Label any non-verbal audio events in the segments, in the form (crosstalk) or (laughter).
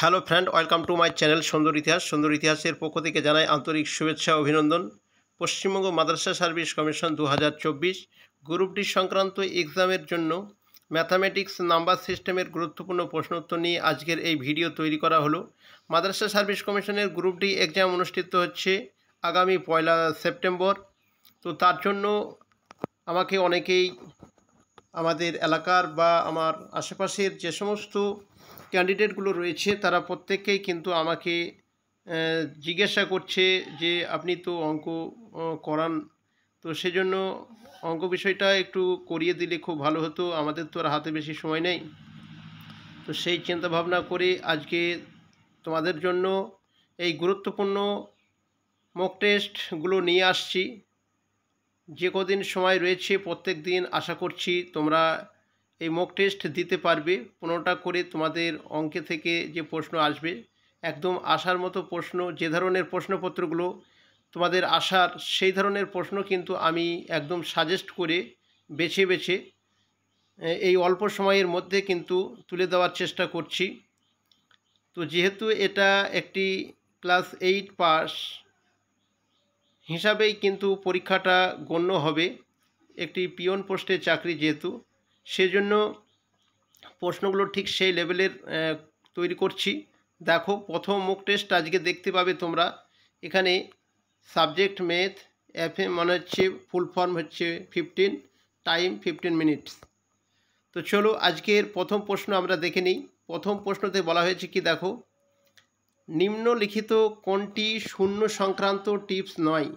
hello friend welcome to my channel সুন্দর ইতিহাস সুন্দর ইতিহাসের পক্ষ থেকে জানাই আন্তরিক শুভেচ্ছা অভিনন্দন পশ্চিমবঙ্গ মাদ্রাসা সার্ভিস কমিশন দু গ্রুপ ডি সংক্রান্ত এক্সামের জন্য ম্যাথামেটিক্স নাম্বার সিস্টেমের গুরুত্বপূর্ণ প্রশ্নোত্তর নিয়ে আজকের এই ভিডিও তৈরি করা হলো মাদ্রাসা সার্ভিস কমিশনের গ্রুপ ডি এক্সাম অনুষ্ঠিত হচ্ছে আগামী পয়লা সেপ্টেম্বর তো তার জন্য আমাকে অনেকেই আমাদের এলাকার বা আমার আশেপাশের যে সমস্ত ক্যান্ডিডেটগুলো রয়েছে তারা প্রত্যেককেই কিন্তু আমাকে জিজ্ঞাসা করছে যে আপনি তো অঙ্ক করান তো সেজন্য অঙ্ক বিষয়টা একটু করিয়ে দিলে খুব ভালো হতো আমাদের তো আর হাতে বেশি সময় নেই তো সেই চিন্তা ভাবনা করে আজকে তোমাদের জন্য এই গুরুত্বপূর্ণ মক টেস্টগুলো নিয়ে আসছি যে কদিন সময় রয়েছে প্রত্যেক দিন আশা করছি তোমরা এই মক টেস্ট দিতে পারবে পনেরোটা করে তোমাদের অঙ্কে থেকে যে প্রশ্ন আসবে একদম আসার মতো প্রশ্ন যে ধরনের প্রশ্নপত্রগুলো তোমাদের আসার সেই ধরনের প্রশ্ন কিন্তু আমি একদম সাজেস্ট করে বেছে বেছে এই অল্প সময়ের মধ্যে কিন্তু তুলে দেওয়ার চেষ্টা করছি তো যেহেতু এটা একটি ক্লাস এইট পাস হিসাবেই কিন্তু পরীক্ষাটা গণ্য হবে একটি পিয়ন পোস্টের চাকরি যেহেতু সেজন্য প্রশ্নগুলো ঠিক সেই লেভেলের তৈরি করছি দেখো প্রথম মুখ টেস্ট আজকে দেখতে পাবে তোমরা এখানে সাবজেক্ট মেথ এফ এ মানে হচ্ছে ফুল ফর্ম হচ্ছে ফিফটিন টাইম ফিফটিন মিনিটস তো চলো আজকের প্রথম প্রশ্ন আমরা দেখে নিই প্রথম প্রশ্নতে বলা হয়েছে কি দেখো নিম্নলিখিত কোনটি শূন্য সংক্রান্ত টিপস নয়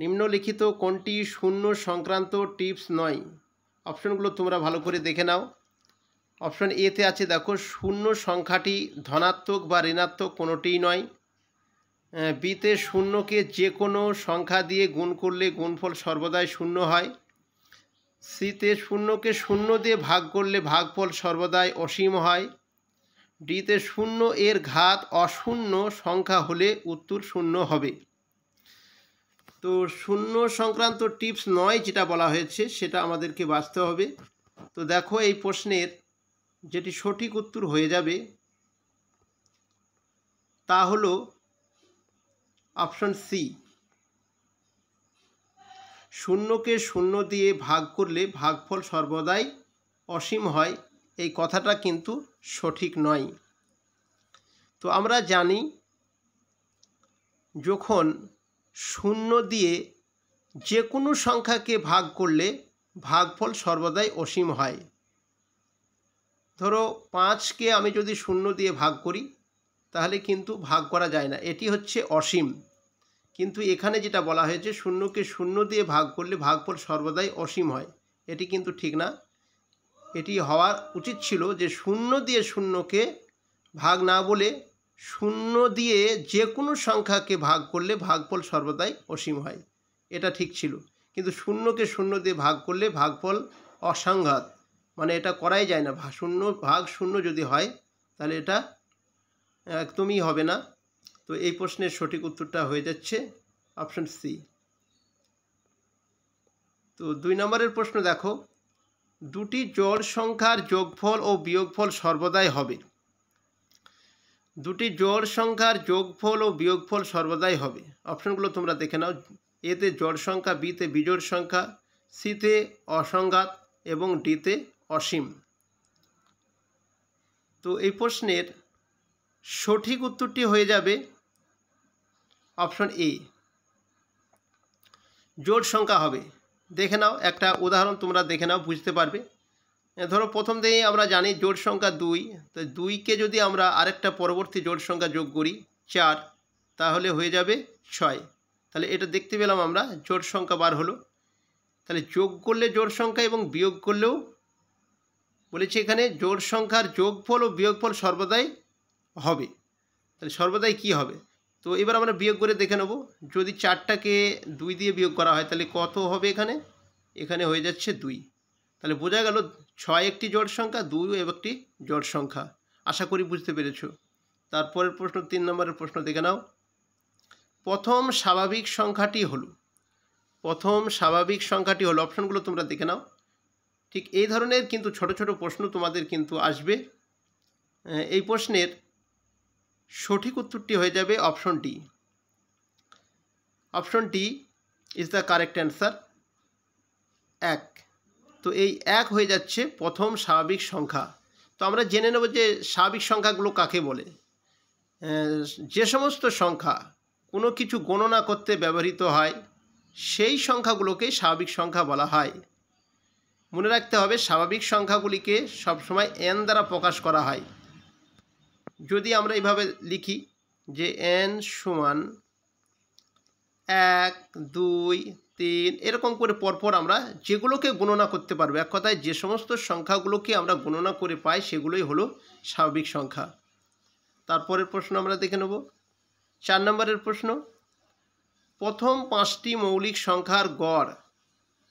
নিম্নলিখিত কোনটি শূন্য সংক্রান্ত টিপস নয় অপশনগুলো তোমরা ভালো করে দেখে নাও অপশন এতে আছে দেখো শূন্য সংখ্যাটি ধনাত্মক বা ঋণাত্মক কোনোটিই নয় বিতে শূন্যকে যে কোনো সংখ্যা দিয়ে গুণ করলে গুণফল সর্বদাই শূন্য হয় সিতে শূন্যকে শূন্য দিয়ে ভাগ করলে ভাগফল সর্বদাই অসীম হয় ডিতে শূন্য এর ঘাত অশূন্য সংখ্যা হলে উত্তর শূন্য হবে তো শূন্য সংক্রান্ত টিপস নয় যেটা বলা হয়েছে সেটা আমাদেরকে বাঁচতে হবে তো দেখো এই প্রশ্নের যেটি সঠিক উত্তর হয়ে যাবে তা হল অপশন সি শূন্যকে শূন্য দিয়ে ভাগ করলে ভাগফল সর্বদাই অসীম হয় এই কথাটা কিন্তু সঠিক নয় তো আমরা জানি যখন শূন্য দিয়ে যে কোনো সংখ্যাকে ভাগ করলে ভাগফল সর্বদাই অসীম হয় ধরো পাঁচকে আমি যদি শূন্য দিয়ে ভাগ করি তাহলে কিন্তু ভাগ করা যায় না এটি হচ্ছে অসীম কিন্তু এখানে যেটা বলা হয়েছে শূন্যকে শূন্য দিয়ে ভাগ করলে ভাগফল সর্বদাই অসীম হয় এটি কিন্তু ঠিক না এটি হওয়া উচিত ছিল যে শূন্য দিয়ে শূন্যকে ভাগ না বলে শূন্য দিয়ে যে কোনো সংখ্যাকে ভাগ করলে ভাগফল সর্বদাই অসীম হয় এটা ঠিক ছিল কিন্তু শূন্যকে শূন্য দিয়ে ভাগ করলে ভাগফল অসংঘাত মানে এটা করাই যায় না শূন্য ভাগ শূন্য যদি হয় তাহলে এটা একদমই হবে না তো এই প্রশ্নের সঠিক উত্তরটা হয়ে যাচ্ছে অপশন সি তো দুই নম্বরের প্রশ্ন দেখো দুটি জল সংখ্যার যোগফল ও বিয়োগফল সর্বদাই হবে দুটি জোড় সংখ্যার যোগফল ও বিয়োগফল সর্বদাই হবে অপশনগুলো তোমরা দেখে নাও এতে জোড় সংখ্যা বিতে বিজোড় সংখ্যা সিতে অসংঘাত এবং ডিতে অসীম তো এই প্রশ্নের সঠিক উত্তরটি হয়ে যাবে অপশন এ জোড় সংখ্যা হবে দেখে নাও একটা উদাহরণ তোমরা দেখে নাও বুঝতে পারবে ধরো প্রথম থেকেই আমরা জানি জোট সংখ্যা দুই তো দুইকে যদি আমরা আরেকটা পরবর্তী জোট সংখ্যা যোগ করি চার তাহলে হয়ে যাবে ছয় তাহলে এটা দেখতে পেলাম আমরা জোট সংখ্যা বার হলো তাহলে যোগ করলে জোট সংখ্যা এবং বিয়োগ করলেও বলেছি এখানে জোট সংখ্যার যোগফল ও বিয়োগফল সর্বদাই হবে তাহলে সর্বদাই কি হবে তো এবার আমরা বিয়োগ করে দেখে নেব যদি চারটাকে দুই দিয়ে বিয়োগ করা হয় তাহলে কত হবে এখানে এখানে হয়ে যাচ্ছে দুই তাহলে বোঝা গেল ছয় একটি জট সংখ্যা দুই একটি জট সংখ্যা আশা করি বুঝতে পেরেছ তারপরের প্রশ্ন তিন নম্বরের প্রশ্ন দেখে নাও প্রথম স্বাভাবিক সংখ্যাটি হলো প্রথম স্বাভাবিক সংখ্যাটি হলো অপশনগুলো তোমরা দেখে নাও ঠিক এই ধরনের কিন্তু ছোট ছোট প্রশ্ন তোমাদের কিন্তু আসবে এই প্রশ্নের সঠিক উত্তরটি হয়ে যাবে option D option D is the correct answer এক তো এই এক হয়ে যাচ্ছে প্রথম স্বাভাবিক সংখ্যা তো আমরা জেনে নেব যে স্বাভাবিক সংখ্যাগুলো কাকে বলে যে সমস্ত সংখ্যা কোনো কিছু গণনা করতে ব্যবহৃত হয় সেই সংখ্যাগুলোকে স্বাভাবিক সংখ্যা বলা হয় মনে রাখতে হবে স্বাভাবিক সংখ্যাগুলিকে সবসময় এন দ্বারা প্রকাশ করা হয় যদি আমরা এইভাবে লিখি যে এন সমান এক দুই তিন এরকম করে পরপর আমরা যেগুলোকে গণনা করতে পারবো এক কথায় যে সমস্ত সংখ্যাগুলোকে আমরা গণনা করে পাই সেগুলোই হলো স্বাভাবিক সংখ্যা তারপরের প্রশ্ন আমরা দেখে নেব চার নম্বরের প্রশ্ন প্রথম পাঁচটি মৌলিক সংখ্যার গড়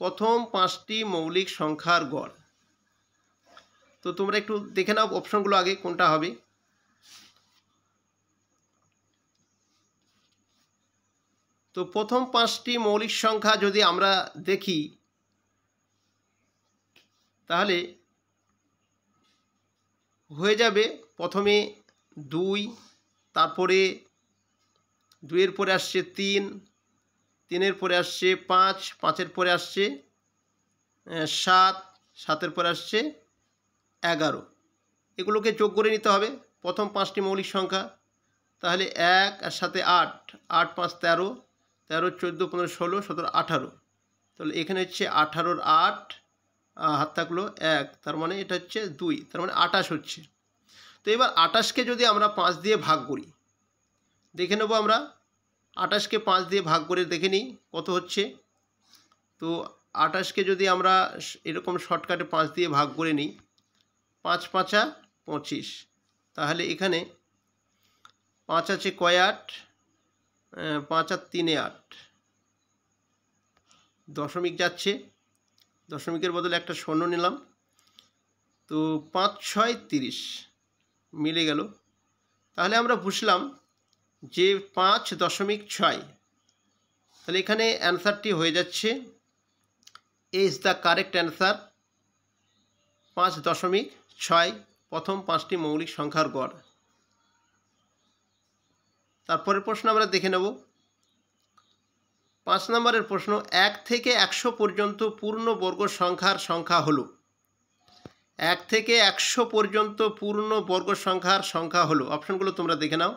প্রথম পাঁচটি মৌলিক সংখ্যার গড় তো তোমরা একটু দেখে নাও অপশনগুলো আগে কোনটা হবে তো প্রথম পাঁচটি মৌলিক সংখ্যা যদি আমরা দেখি তাহলে হয়ে যাবে প্রথমে দুই তারপরে দুইয়ের পরে আসছে তিন তিনের পরে আসছে পাঁচ পাঁচের পরে আসছে সাত সাতের পরে আসছে এগারো এগুলোকে যোগ করে নিতে হবে প্রথম পাঁচটি মৌলিক সংখ্যা তাহলে এক আর সাথে আট আট পাঁচ তেরো তেরো চোদ্দো পনেরো ষোলো সতেরো আঠারো তাহলে এখানে হচ্ছে আঠারোর আট হাত থাকলো এক তার মানে এটা হচ্ছে দুই তার মানে আটাশ হচ্ছে তো এবার আটাশকে যদি আমরা পাঁচ দিয়ে ভাগ করি দেখে নেবো আমরা আটাশকে পাঁচ দিয়ে ভাগ করে দেখে নিই কত হচ্ছে তো আটাশকে যদি আমরা এরকম শর্টকাটে পাঁচ দিয়ে ভাগ করে নিই পাঁচ পাঁচা পঁচিশ তাহলে এখানে পাঁচ আছে কয় আট পাঁচ আর তিনে আট দশমিক যাচ্ছে দশমিকের বদলে একটা শূন্য নিলাম তো পাঁচ ছয় তিরিশ মিলে গেল তাহলে আমরা বুঝলাম যে পাঁচ দশমিক ছয় তাহলে এখানে অ্যান্সারটি হয়ে যাচ্ছে ইজ দ্য কারেক্ট অ্যান্সার পাঁচ দশমিক ছয় প্রথম পাঁচটি মৌলিক সংখ্যার গড় তারপরের প্রশ্ন আমরা দেখে নেব পাঁচ নম্বরের প্রশ্ন এক থেকে একশো পর্যন্ত পূর্ণ বর্গ সংখ্যার সংখ্যা হলো এক থেকে একশো পর্যন্ত পূর্ণ বর্গ সংখ্যার সংখ্যা হলো অপশনগুলো তোমরা দেখে নাও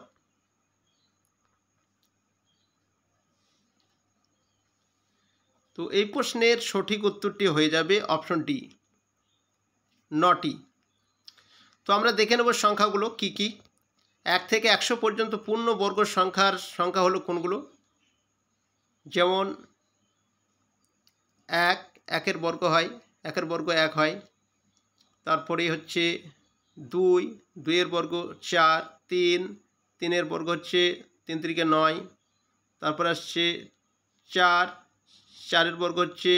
তো এই প্রশ্নের সঠিক উত্তরটি হয়ে যাবে অপশনটি নটি তো আমরা দেখে নেব সংখ্যাগুলো কি কী এক থেকে একশো পর্যন্ত পূর্ণ বর্গ সংখ্যার সংখ্যা হলো কোনগুলো যেমন এক একের বর্গ হয় একের বর্গ এক হয় তারপরে হচ্ছে দুই দুইয়ের বর্গ চার তিন তিনের বর্গ হচ্ছে তিন তিরিকে নয় তারপর আসছে চার চারের বর্গ হচ্ছে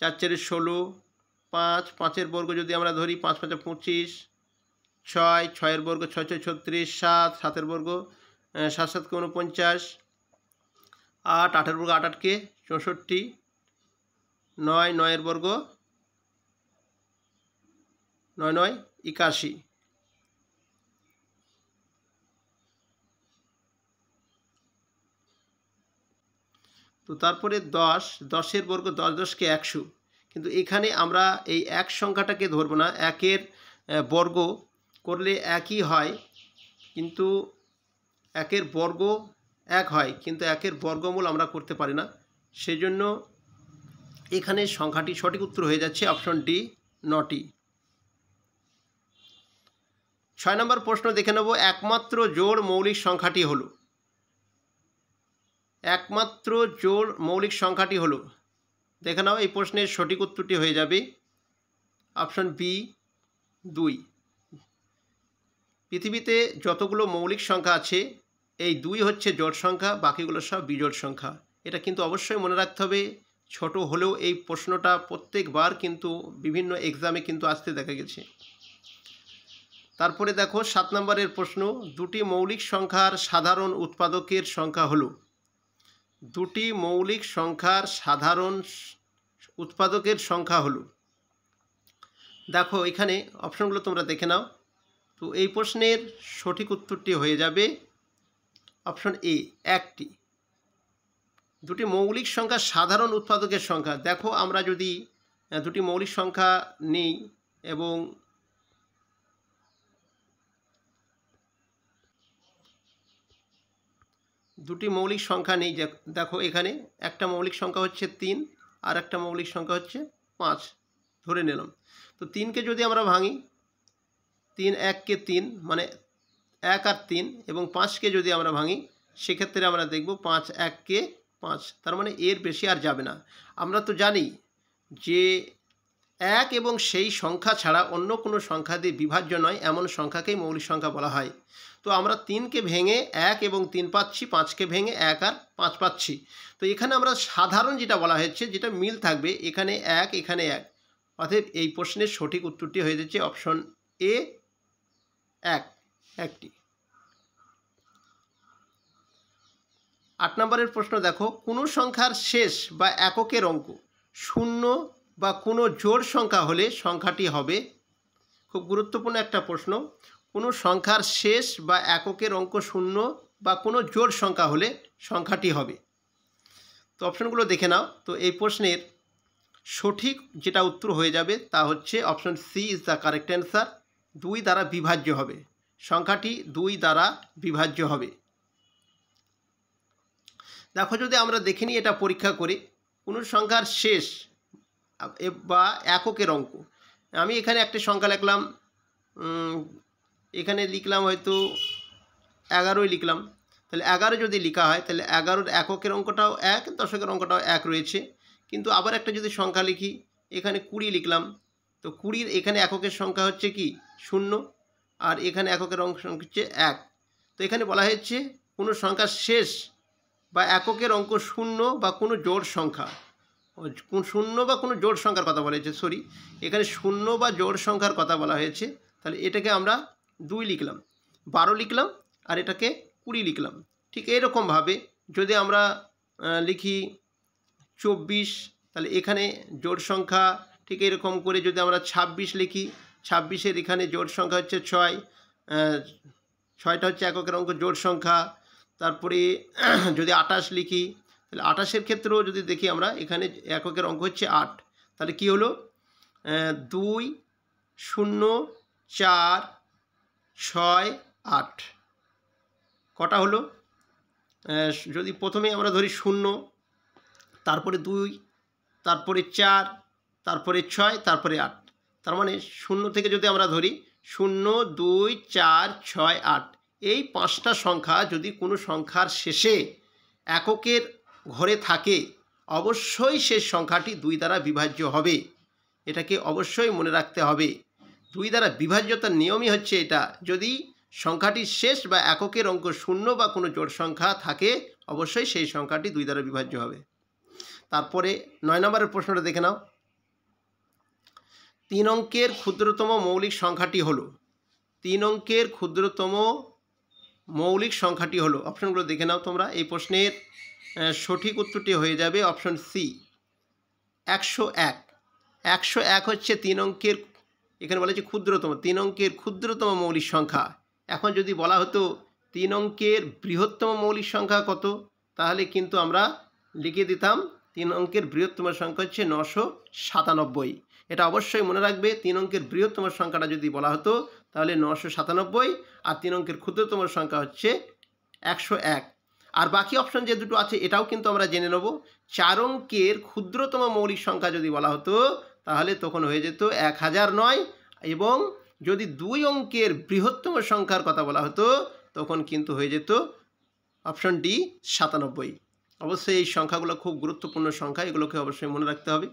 চার চারের ষোলো পাঁচ পাঁচের বর্গ যদি আমরা ধরি পাঁচ পাঁচে পঁচিশ ছয় ছয়ের বর্গ ছয় ছয় ছত্রিশ সাত সাতের বর্গ সাত সাতকে উনপঞ্চাশ আট আটের বর্গ আট আটকে চৌষট্টি নয় নয়ের বর্গ নয় নয় একাশি তো তারপরে দশ দশের বর্গ দশ দশকে একশো কিন্তু এখানে আমরা এই এক সংখ্যাটাকে ধরবো না একের বর্গ করলে একই হয় কিন্তু একের বর্গ এক হয় কিন্তু একের বর্গমূল আমরা করতে পারি না সেজন্য এখানে সংখ্যাটি সঠিক উত্তর হয়ে যাচ্ছে অপশন ডি নটি ছয় নম্বর প্রশ্ন দেখে নেব একমাত্র জোড় মৌলিক সংখ্যাটি হলো একমাত্র জোড় মৌলিক সংখ্যাটি হলো দেখে নাও এই প্রশ্নের সঠিক উত্তরটি হয়ে যাবে অপশন বি দুই পৃথিবীতে যতগুলো মৌলিক সংখ্যা আছে এই দুই হচ্ছে জট সংখ্যা বাকিগুলো সব বিজট সংখ্যা এটা কিন্তু অবশ্যই মনে রাখতে হবে ছোট হলেও এই প্রশ্নটা প্রত্যেকবার কিন্তু বিভিন্ন এক্সামে কিন্তু আসতে দেখা গেছে তারপরে দেখো সাত নম্বরের প্রশ্ন দুটি মৌলিক সংখ্যার সাধারণ উৎপাদকের সংখ্যা হলো দুটি মৌলিক সংখ্যার সাধারণ উৎপাদকের সংখ্যা হলো দেখো এখানে অপশনগুলো তোমরা দেখে নাও তো এই প্রশ্নের সঠিক উত্তরটি হয়ে যাবে অপশন এ একটি দুটি মৌলিক সংখ্যা সাধারণ উৎপাদকের সংখ্যা দেখো আমরা যদি দুটি মৌলিক সংখ্যা নেই এবং দুটি মৌলিক সংখ্যা নেই দেখো এখানে একটা মৌলিক সংখ্যা হচ্ছে তিন আর একটা মৌলিক সংখ্যা হচ্ছে পাঁচ ধরে নিলাম তো তিনকে যদি আমরা ভাঙি তিন এককে তিন মানে এক আর তিন এবং পাঁচকে যদি আমরা ভাঙি সেক্ষেত্রে আমরা দেখব পাঁচ এককে পাঁচ তার মানে এর বেশি আর যাবে না আমরা তো জানি যে এক এবং সেই সংখ্যা ছাড়া অন্য কোনো সংখ্যা দিয়ে বিভাজ্য নয় এমন সংখ্যাকেই মৌলিক সংখ্যা বলা হয় তো আমরা তিনকে ভেঙে এক এবং তিন পাচ্ছি পাঁচকে ভেঙে এক আর পাঁচ পাচ্ছি তো এখানে আমরা সাধারণ যেটা বলা হয়েছে যেটা মিল থাকবে এখানে এক এখানে এক অতএব এই প্রশ্নের সঠিক উত্তরটি হয়ে যাচ্ছে অপশন এ এক একটি আট নম্বরের প্রশ্ন দেখো কোনো সংখ্যার শেষ বা এককের অঙ্ক শূন্য বা কোনো জোড় সংখ্যা হলে সংখ্যাটি হবে খুব গুরুত্বপূর্ণ একটা প্রশ্ন কোনো সংখ্যার শেষ বা এককের অঙ্ক শূন্য বা কোনো জোর সংখ্যা হলে সংখ্যাটি হবে তো অপশনগুলো দেখে নাও তো এই প্রশ্নের সঠিক যেটা উত্তর হয়ে যাবে তা হচ্ছে option C is the correct answer দুই দ্বারা বিভাজ্য হবে সংখ্যাটি দুই দ্বারা বিভাজ্য হবে দেখো যদি আমরা দেখে নিই এটা পরীক্ষা করি কোনো সংখ্যার শেষ বা এককের অঙ্ক আমি এখানে একটি সংখ্যা লিখলাম এখানে লিখলাম হয়তো এগারোই লিখলাম তাহলে এগারো যদি লিখা হয় তাহলে এগারোর এককের অঙ্কটাও এক দশকের অঙ্কটাও এক রয়েছে কিন্তু আবার একটা যদি সংখ্যা লিখি এখানে কুড়ি লিখলাম তো কুড়ির এখানে এককের সংখ্যা হচ্ছে কি শূন্য আর এখানে এককের অঙ্ক সংখ্যা হচ্ছে এক তো এখানে বলা হয়েছে কোনো সংখ্যা শেষ বা এককের অঙ্ক শূন্য বা কোনো জোর সংখ্যা কোন শূন্য বা কোনো জোর সংখ্যার কথা বলা হয়েছে সরি এখানে শূন্য বা জোর সংখ্যার কথা বলা হয়েছে তাহলে এটাকে আমরা দুই লিখলাম বারো লিখলাম আর এটাকে কুড়ি লিখলাম ঠিক এরকমভাবে যদি আমরা লিখি চব্বিশ তাহলে এখানে জোর সংখ্যা ঠিক এরকম করে যদি আমরা ২৬ লিখি ছাব্বিশের এখানে জোট সংখ্যা হচ্ছে ছয় ছয়টা হচ্ছে এককের অঙ্ক জোট সংখ্যা তারপরে (clears throat) যদি আটাশ লিখি তাহলে আটাশের ক্ষেত্রেও যদি দেখি আমরা এখানে এককের অঙ্ক হচ্ছে আট তাহলে কি হলো দুই শূন্য চার ছয় আট কটা হলো যদি প্রথমে আমরা ধরি শূন্য তারপরে দুই তারপরে চার তারপরে ছয় তারপরে আট তার মানে শূন্য থেকে যদি আমরা ধরি শূন্য দুই চার ছয় আট এই পাঁচটা সংখ্যা যদি কোনো সংখ্যার শেষে এককের ঘরে থাকে অবশ্যই সেই সংখ্যাটি দুই দ্বারা বিভাজ্য হবে এটাকে অবশ্যই মনে রাখতে হবে দুই দ্বারা বিভাজ্যতার নিয়মই হচ্ছে এটা যদি সংখ্যাটির শেষ বা এককের অঙ্ক শূন্য বা কোনো জোট সংখ্যা থাকে অবশ্যই সেই সংখ্যাটি দুই দ্বারা বিভাজ্য হবে তারপরে নয় নম্বরের প্রশ্নটা দেখে নাও তিন অঙ্কের ক্ষুদ্রতম মৌলিক সংখ্যাটি হলো তিন অঙ্কের ক্ষুদ্রতম মৌলিক সংখ্যাটি হলো অপশনগুলো দেখে নাও তোমরা এই প্রশ্নের সঠিক উত্তরটি হয়ে যাবে অপশন সি একশো এক একশো এক হচ্ছে তিন অঙ্কের এখানে বলা হচ্ছে ক্ষুদ্রতম তিন অঙ্কের ক্ষুদ্রতম মৌলিক সংখ্যা এখন যদি বলা হতো তিন অঙ্কের বৃহত্তম মৌলিক সংখ্যা কত তাহলে কিন্তু আমরা লিখে দিতাম তিন অঙ্কের বৃহত্তম সংখ্যা হচ্ছে নশো সাতানব্বই এটা অবশ্যই মনে রাখবে তিন অঙ্কের বৃহত্তম সংখ্যাটা যদি বলা হতো তাহলে নশো সাতানব্বই আর তিন অঙ্কের ক্ষুদ্রতম সংখ্যা হচ্ছে একশো এক আর বাকি অপশন যে দুটো আছে এটাও কিন্তু আমরা জেনে নেব চার অঙ্কের ক্ষুদ্রতম মৌলিক সংখ্যা যদি বলা হতো তাহলে তখন হয়ে যেত এক হাজার নয় এবং যদি দুই অঙ্কের বৃহত্তম সংখ্যার কথা বলা হতো তখন কিন্তু হয়ে যেত অপশন ডি সাতানব্বই অবশ্যই এই সংখ্যাগুলো খুব গুরুত্বপূর্ণ সংখ্যা এগুলোকে অবশ্যই মনে রাখতে হবে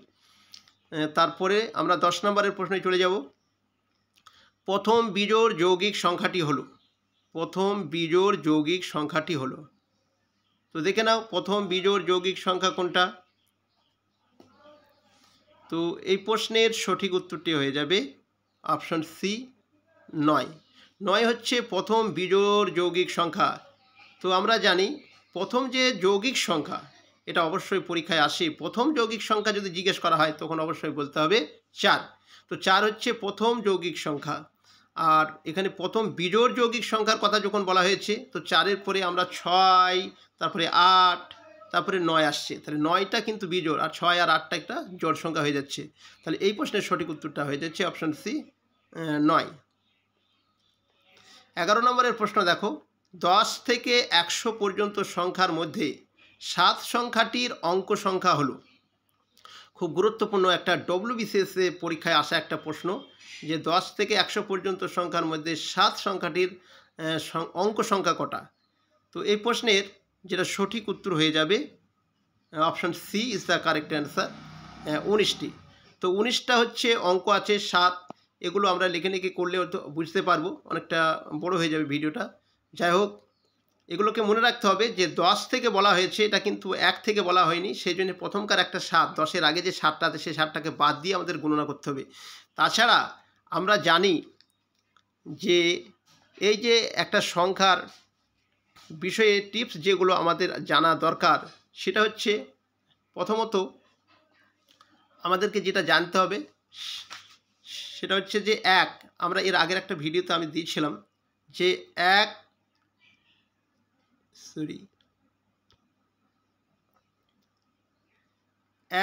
তারপরে আমরা দশ নম্বরের প্রশ্নে চলে যাব প্রথম বিজোড় যৌগিক সংখ্যাটি হলো প্রথম বিজোড় যৌগিক সংখ্যাটি হলো তো দেখে নাও প্রথম বিজোড় যৌগিক সংখ্যা কোনটা তো এই প্রশ্নের সঠিক উত্তরটি হয়ে যাবে অপশন সি নয় নয় হচ্ছে প্রথম বিজোড় যৌগিক সংখ্যা তো আমরা জানি প্রথম যে যৌগিক সংখ্যা এটা অবশ্যই পরীক্ষায় আসে প্রথম যৌগিক সংখ্যা যদি জিজ্ঞেস করা হয় তখন অবশ্যই বলতে হবে চার তো চার হচ্ছে প্রথম যৌগিক সংখ্যা আর এখানে প্রথম বিজোড় যৌগিক সংখ্যার কথা যখন বলা হয়েছে তো চারের পরে আমরা ছয় তারপরে আট তারপরে নয় আসছে তাহলে নয়টা কিন্তু বিজোড় আর ছয় আর আটটা একটা জোড় সংখ্যা হয়ে যাচ্ছে তাহলে এই প্রশ্নের সঠিক উত্তরটা হয়ে যাচ্ছে অপশান সি নয় এগারো নম্বরের প্রশ্ন দেখো দশ থেকে একশো পর্যন্ত সংখ্যার মধ্যে সাত সংখ্যাটির অঙ্ক সংখ্যা হলো খুব গুরুত্বপূর্ণ একটা বিসিএসএ পরীক্ষায় আসা একটা প্রশ্ন যে দশ থেকে একশো পর্যন্ত সংখ্যার মধ্যে সাত সংখ্যাটির অঙ্ক সংখ্যা কটা তো এই প্রশ্নের যেটা সঠিক উত্তর হয়ে যাবে option C is the correct answer উনিশটি তো উনিশটা হচ্ছে অঙ্ক আছে সাত এগুলো আমরা লিখে লিখে করলে বুঝতে পারবো অনেকটা বড় হয়ে যাবে ভিডিওটা যাই হোক এগুলোকে মনে রাখতে হবে যে দশ থেকে বলা হয়েছে এটা কিন্তু এক থেকে বলা হয়নি সেই জন্য প্রথমকার একটা সাত দশের আগে যে সাতটা আছে সেই সাতটাকে বাদ দিয়ে আমাদের গণনা করতে হবে তাছাড়া আমরা জানি যে এই যে একটা সংখ্যার বিষয়ে টিপস যেগুলো আমাদের জানা দরকার সেটা হচ্ছে প্রথমত আমাদেরকে যেটা জানতে হবে সেটা হচ্ছে যে এক আমরা এর আগের একটা ভিডিওতে আমি দিয়েছিলাম যে এক ছুরি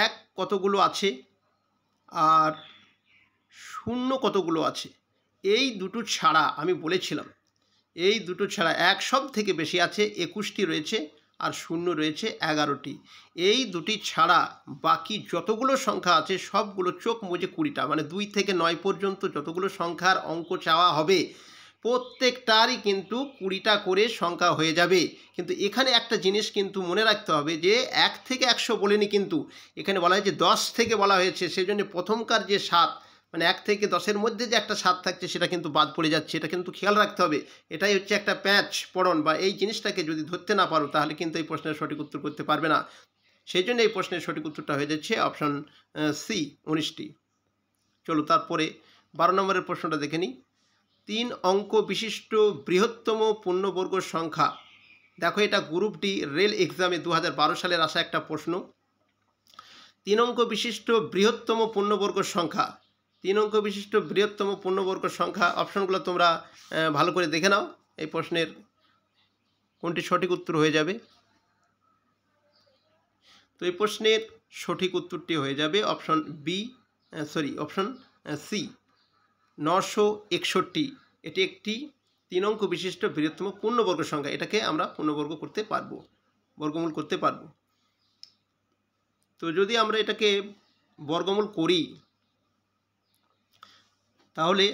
এক কতগুলো আছে আর শূন্য কতগুলো আছে এই দুটো ছাড়া আমি বলেছিলাম এই দুটো ছাড়া এক সব থেকে বেশি আছে একুশটি রয়েছে আর শূন্য রয়েছে এগারোটি এই দুটি ছাড়া বাকি যতগুলো সংখ্যা আছে সবগুলো চোখ মুজে কুড়িটা মানে দুই থেকে নয় পর্যন্ত যতগুলো সংখ্যার অঙ্ক চাওয়া হবে প্রত্যেকটারই কিন্তু কুড়িটা করে সংখ্যা হয়ে যাবে কিন্তু এখানে একটা জিনিস কিন্তু মনে রাখতে হবে যে এক থেকে একশো বলেনি কিন্তু এখানে বলা হয়েছে দশ থেকে বলা হয়েছে সেই জন্য প্রথমকার যে সাত মানে এক থেকে দশের মধ্যে যে একটা স্বাদ থাকছে সেটা কিন্তু বাদ পড়ে যাচ্ছে এটা কিন্তু খেয়াল রাখতে হবে এটাই হচ্ছে একটা প্যাচ পড়ন বা এই জিনিসটাকে যদি ধরতে না পারো তাহলে কিন্তু এই প্রশ্নের সঠিক উত্তর করতে পারবে না সেই জন্য এই প্রশ্নের সঠিক উত্তরটা হয়ে যাচ্ছে অপশন সি উনিশটি চলো তারপরে বারো নম্বরের প্রশ্নটা দেখে নিই তিন অঙ্ক বিশিষ্ট বৃহত্তম পূর্ণবর্গ সংখ্যা দেখো এটা গ্রুপ ডি রেল এক্সামে দু হাজার সালের আসা একটা প্রশ্ন তিন অঙ্ক বিশিষ্ট বৃহত্তম পূর্ণবর্গ সংখ্যা তিন অঙ্ক বিশিষ্ট বৃহত্তম পূর্ণবর্গ সংখ্যা অপশনগুলো তোমরা ভালো করে দেখে নাও এই প্রশ্নের কোনটি সঠিক উত্তর হয়ে যাবে তো এই প্রশ্নের সঠিক উত্তরটি হয়ে যাবে option B sorry option C নশো একষট্টি এটি একটি তিন অঙ্ক বিশিষ্ট বৃহত্তম পূর্ণবর্গ সংখ্যা এটাকে আমরা পূর্ণবর্গ করতে পারবো বর্গমূল করতে পারবো তো যদি আমরা এটাকে বর্গমূল করি তাহলে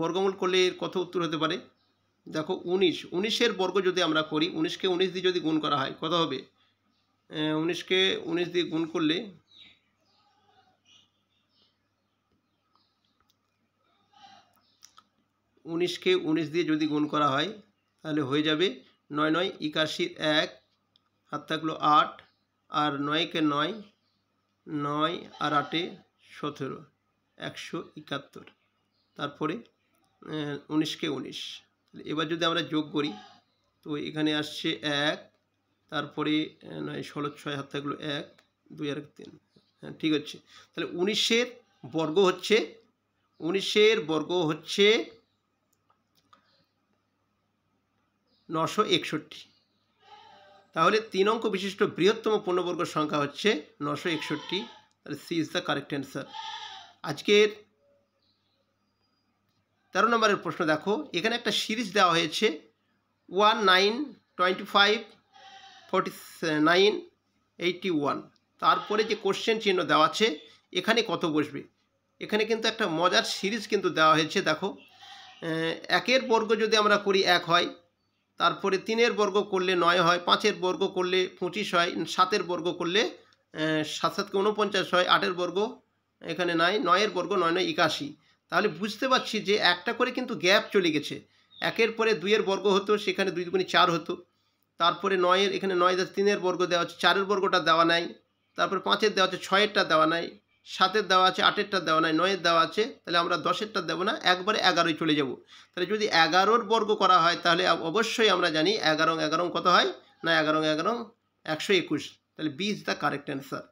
বর্গমূল করলে এর কত উত্তর হতে পারে দেখো উনিশ উনিশের বর্গ যদি আমরা করি উনিশকে উনিশ দিয়ে যদি গুণ করা হয় কত হবে উনিশকে উনিশ দিয়ে গুণ করলে উনিশকে উনিশ দিয়ে যদি গুণ করা হয় তাহলে হয়ে যাবে নয় নয় একাশির এক হাত থাকলো আট আর নয়কে নয় নয় আর আটে সতেরো একশো একাত্তর তারপরে উনিশকে উনিশ এবার যদি আমরা যোগ করি তো এখানে আসছে এক তারপরে নয় ষোলো ছয় হাত থাকলো এক দুই আর তিন হ্যাঁ ঠিক আছে তাহলে উনিশের বর্গ হচ্ছে উনিশের বর্গ হচ্ছে নশো একষট্টি তাহলে তিন অঙ্ক বিশিষ্ট বৃহত্তম পূর্ণবর্গ সংখ্যা হচ্ছে নশো একষট্টি তাহলে C is the correct answer আজকের তেরো নম্বরের প্রশ্ন দেখো এখানে একটা সিরিজ দেওয়া হয়েছে one nine twenty five forty nine eighty one তারপরে যে কোশ্চেন চিহ্ন দেওয়া আছে এখানে কত বসবে এখানে কিন্তু একটা মজার সিরিজ কিন্তু দেওয়া হয়েছে দেখো একের বর্গ যদি আমরা করি এক হয় তারপরে তিনের বর্গ করলে নয় হয় পাঁচের বর্গ করলে পঁচিশ হয় সাতের বর্গ করলে সাত সাতকে উনপঞ্চাশ হয় আটের বর্গ এখানে নাই নয়ের বর্গ নয় নয় একাশি তাহলে বুঝতে পারছি যে একটা করে কিন্তু গ্যাপ চলে গেছে একের পরে দুইয়ের বর্গ হতো সেখানে দুই দুগুণি চার হতো তারপরে নয়ের এখানে নয় তিনের বর্গ দেওয়া হচ্ছে চারের বর্গটা দেওয়া নাই তারপরে পাঁচের দেওয়া হচ্ছে ছয়েরটা দেওয়া নাই সাতের দেওয়া আছে আটেরটা দেওয়া নাই নয়ের দেওয়া আছে তাহলে আমরা দশেরটা দেবো না একবারে এগারোয় চলে যাব তাহলে যদি এগারোর বর্গ করা হয় তাহলে অবশ্যই আমরা জানি এগারো এগারো কত হয় না এগারো এগারো একশো একুশ তাহলে B is the correct answer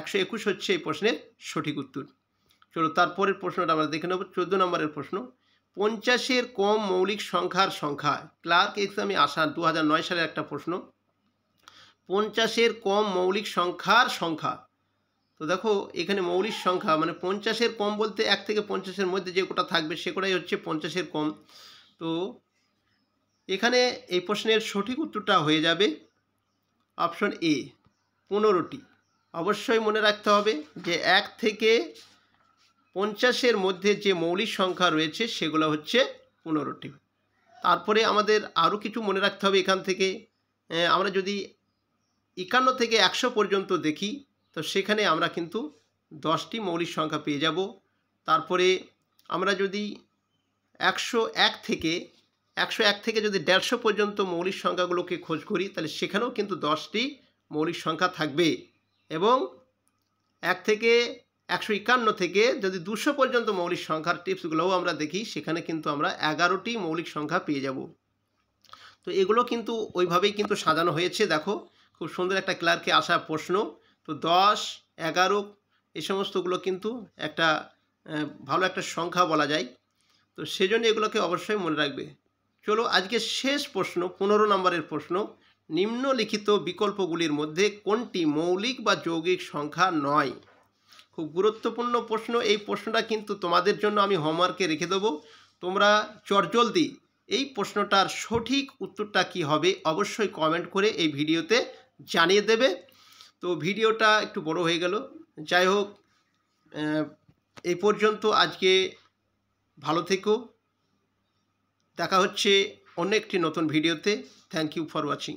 একশো একুশ হচ্ছে এই প্রশ্নের সঠিক উত্তর চলো তারপরের প্রশ্নটা আমরা দেখে নেব চোদ্দো নম্বরের প্রশ্ন পঞ্চাশের কম মৌলিক সংখ্যার সংখ্যা ক্লার্ক এক্সামে আসা দু সালের একটা প্রশ্ন পঞ্চাশের কম মৌলিক সংখ্যার সংখ্যা তো দেখো এখানে মৌলিক সংখ্যা মানে পঞ্চাশের কম বলতে এক থেকে পঞ্চাশের মধ্যে যে কোটা থাকবে সে কোটাই হচ্ছে পঞ্চাশের কম তো এখানে এই প্রশ্নের সঠিক উত্তরটা হয়ে যাবে অপশন এ পনেরোটি অবশ্যই মনে রাখতে হবে যে এক থেকে পঞ্চাশের মধ্যে যে মৌলিক সংখ্যা রয়েছে সেগুলো হচ্ছে পনেরোটি তারপরে আমাদের আরও কিছু মনে রাখতে হবে এখান থেকে আমরা যদি একান্ন থেকে একশো পর্যন্ত দেখি তো সেখানে আমরা কিন্তু দশটি মৌলিক সংখ্যা পেয়ে যাব তারপরে আমরা যদি একশো এক থেকে একশো এক থেকে যদি দেড়শো পর্যন্ত মৌলিক সংখ্যাগুলোকে খোঁজ করি তাহলে সেখানেও কিন্তু দশটি মৌলিক সংখ্যা থাকবে এবং এক থেকে একশো একান্ন থেকে যদি দুশো পর্যন্ত মৌলিক সংখ্যার টিপসগুলোও আমরা দেখি সেখানে কিন্তু আমরা এগারোটি মৌলিক সংখ্যা পেয়ে যাব তো এগুলো কিন্তু ওইভাবেই কিন্তু সাজানো হয়েছে দেখো খুব সুন্দর একটা ক্লার্কে আসা প্রশ্ন তো দশ এগারো এই সমস্তগুলো কিন্তু একটা ভালো একটা সংখ্যা বলা যায় তো সেজন্য এগুলোকে অবশ্যই মনে রাখবে চলো আজকে শেষ প্রশ্ন পনেরো নম্বরের প্রশ্ন নিম্নলিখিত বিকল্পগুলির মধ্যে কোনটি মৌলিক বা যৌগিক সংখ্যা নয় খুব গুরুত্বপূর্ণ প্রশ্ন এই প্রশ্নটা কিন্তু তোমাদের জন্য আমি হোমওয়ার্কে রেখে দেবো তোমরা চটজলদি এই প্রশ্নটার সঠিক উত্তরটা কি হবে অবশ্যই কমেন্ট করে এই ভিডিওতে জানিয়ে দেবে তো ভিডিওটা একটু বড় হয়ে গেল যাই হোক এই পর্যন্ত আজকে ভালো থেকো দেখা হচ্ছে অন্য একটি নতুন ভিডিওতে থ্যাংক ইউ ফর ওয়াচিং